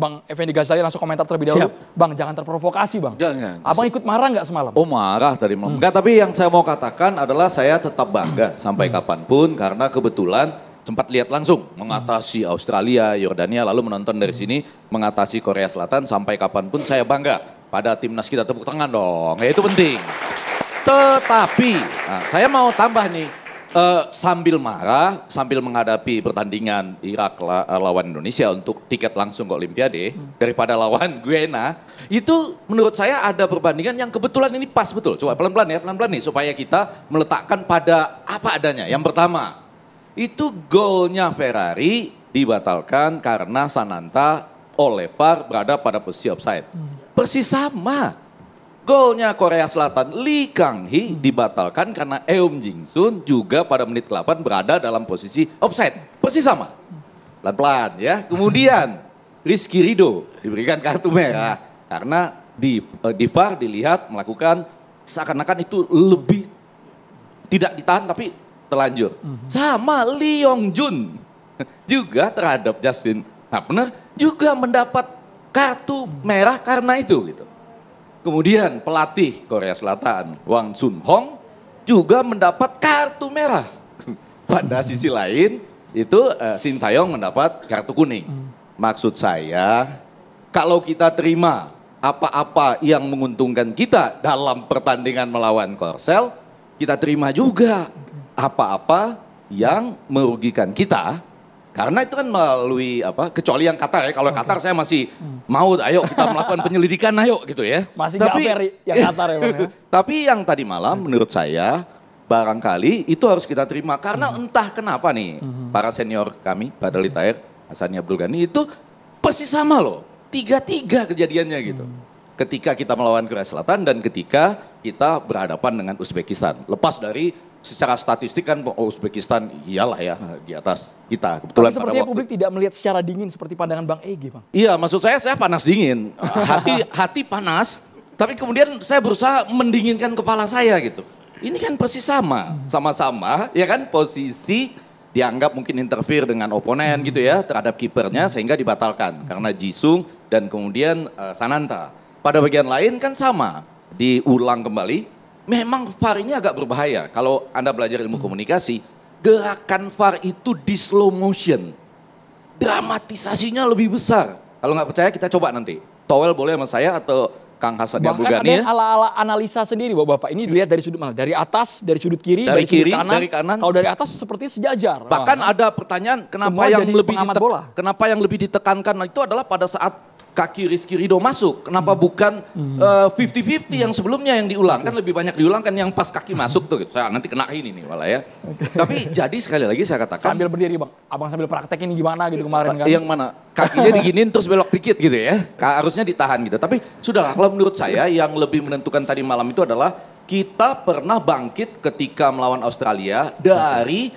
Bang Effendi Ghazali langsung komentar terlebih dahulu. Siap. Bang, jangan terprovokasi, Bang. Jangan. Abang ikut marah nggak semalam? Oh, marah tadi malam. Hmm. Enggak, tapi yang saya mau katakan adalah saya tetap bangga sampai hmm. kapanpun karena kebetulan sempat lihat langsung mengatasi hmm. Australia, Yordania, lalu menonton dari hmm. sini mengatasi Korea Selatan sampai kapanpun saya bangga pada timnas kita tepuk tangan dong, ya itu penting. Tetapi nah, saya mau tambah nih, Uh, sambil marah, sambil menghadapi pertandingan Irak la, eh, lawan Indonesia untuk tiket langsung ke Olimpiade hmm. daripada lawan Guena, itu menurut saya ada perbandingan yang kebetulan ini pas betul. Coba pelan-pelan ya, pelan-pelan nih supaya kita meletakkan pada apa adanya. Yang pertama, itu golnya Ferrari dibatalkan karena Sananta oleh VAR berada pada posisi offside. Hmm. Persis sama. Golnya Korea Selatan Lee Kang Hee dibatalkan karena Eum Jing Sun juga pada menit ke-8 berada dalam posisi offside. Persis sama. Pelan-pelan ya. Kemudian Rizky Rido diberikan kartu merah karena di, eh, di VAR dilihat melakukan seakan-akan itu lebih tidak ditahan tapi terlanjur. Mhm. Sama Lee Yong Jun juga terhadap Justin Hapner juga mendapat kartu merah karena itu gitu. Kemudian pelatih Korea Selatan Wang Sun Hong juga mendapat kartu merah. Pada sisi lain itu uh, eh, Sintayong mendapat kartu kuning. Hmm. Maksud saya kalau kita terima apa-apa yang menguntungkan kita dalam pertandingan melawan Korsel, kita terima juga apa-apa yang merugikan kita karena itu kan melalui apa? Kecuali yang Qatar ya. Kalau okay. Qatar saya masih hmm. mau, ayo kita melakukan penyelidikan, ayo gitu ya. Masih tapi, yang Qatar ya, ya. Tapi yang tadi malam hmm. menurut saya barangkali itu harus kita terima karena hmm entah kenapa nih hmm para senior kami, Pak Dalit Air, Hasan Abdul Ghani itu pasti sama loh. Tiga-tiga kejadiannya gitu. Hmm. ketika kita melawan Korea Selatan dan ketika kita berhadapan dengan Uzbekistan. Lepas dari secara statistik kan oh, Uzbekistan iyalah ya di atas kita. Kebetulan Tapi sepertinya waktu... publik tidak melihat secara dingin seperti pandangan Bang Egi, Bang. Iya, maksud saya saya panas dingin. Hati hati panas, tapi kemudian saya berusaha mendinginkan kepala saya gitu. Ini kan persis sama, sama-sama ya kan posisi dianggap mungkin interfere dengan oponen gitu ya terhadap kipernya sehingga dibatalkan karena Jisung dan kemudian uh, Sananta. Pada bagian lain kan sama, diulang kembali memang VAR ini agak berbahaya. Kalau Anda belajar ilmu hmm. komunikasi, gerakan VAR itu di slow motion. Dramatisasinya lebih besar. Kalau nggak percaya kita coba nanti. Towel boleh sama saya atau Kang Hasan Bahkan ada yang ala-ala analisa sendiri bapak Bapak ini dilihat dari sudut mana? Dari atas, dari sudut kiri, dari, dari kiri, kanan. Dari kanan. Kalau dari atas seperti sejajar. Bahkan Wah. ada pertanyaan kenapa Semua yang lebih bola. kenapa yang lebih ditekankan nah, itu adalah pada saat kaki Rizky Rido masuk. Kenapa hmm. bukan 50-50 hmm. uh, eh, yang hmm. sebelumnya yang diulang? Kan lebih banyak diulang kan yang pas kaki masuk tuh. Gitu. Saya nanti kena ini nih malah ya. Tapi jadi sekali lagi saya katakan. Sambil berdiri bang, abang sambil praktek ini gimana gitu kemarin kan. Yang mana? Kakinya diginin terus belok dikit gitu ya. Harusnya ditahan gitu. Tapi sudahlah kalau menurut saya yang lebih menentukan tadi malam itu adalah kita pernah bangkit ketika melawan Australia dari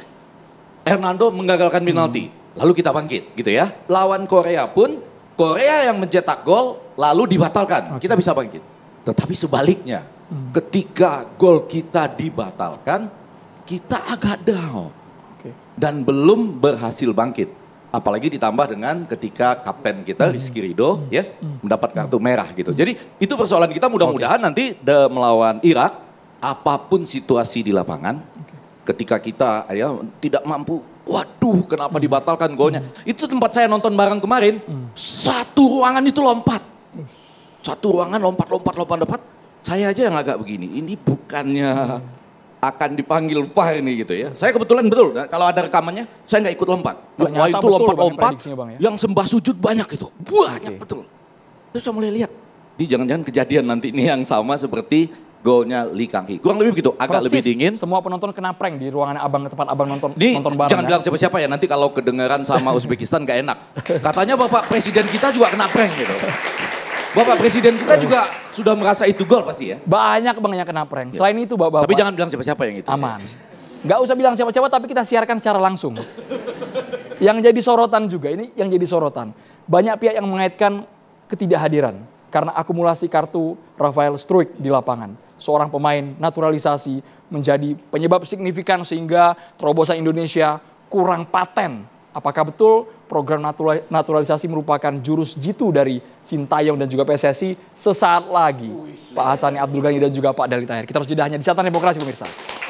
Hernando menggagalkan penalti. Hmm. Lalu kita bangkit gitu ya. Lawan Korea pun Korea yang mencetak gol lalu dibatalkan. Okay. Kita bisa bangkit. Tetapi sebaliknya, hmm. ketika gol kita dibatalkan, kita agak down. Okay. Dan belum berhasil bangkit. Apalagi ditambah dengan ketika kapten kita hmm. Rizky Rido hmm. ya hmm. mendapat hmm. kartu merah gitu. Hmm. Jadi itu persoalan kita mudah-mudahan okay. nanti de melawan Irak apapun situasi di lapangan okay. ketika kita ya tidak mampu Waduh, kenapa dibatalkan golnya? Hmm. Itu tempat saya nonton bareng kemarin. Hmm. Satu ruangan itu lompat. Satu ruangan lompat, lompat, lompat, lompat. Saya aja yang agak begini. Ini bukannya akan dipanggil VAR ini gitu ya. Saya kebetulan betul, nah, kalau ada rekamannya, saya nggak ikut lompat. Wah itu lompat-lompat, ya? yang sembah sujud banyak itu. Banyak okay. betul. Terus saya mulai lihat, ini jangan-jangan kejadian nanti ini yang sama seperti golnya Lee Kang Hee. Kurang lebih begitu, agak Persis. lebih dingin. Semua penonton kena prank di ruangan abang tempat abang nonton di, nonton bareng. Jangan ya. bilang siapa-siapa ya, nanti kalau kedengeran sama Uzbekistan gak enak. Katanya Bapak Presiden kita juga kena prank gitu. Bapak Presiden kita juga sudah merasa itu gol pasti ya? Banyak bang yang kena prank. Iya. Selain itu Bapak. Tapi jangan bilang siapa-siapa yang itu. Ya. Aman. Gak usah bilang siapa-siapa tapi kita siarkan secara langsung. yang jadi sorotan juga, ini yang jadi sorotan. Banyak pihak yang mengaitkan ketidakhadiran karena akumulasi kartu Rafael Struik di lapangan seorang pemain naturalisasi menjadi penyebab signifikan sehingga terobosan Indonesia kurang paten. Apakah betul program naturalisasi merupakan jurus jitu dari Sintayong dan juga PSSI sesaat lagi? Pak Hasan Abdul Ghani dan juga Pak Dali Tahir. Kita harus jeda hanya di catatan demokrasi pemirsa.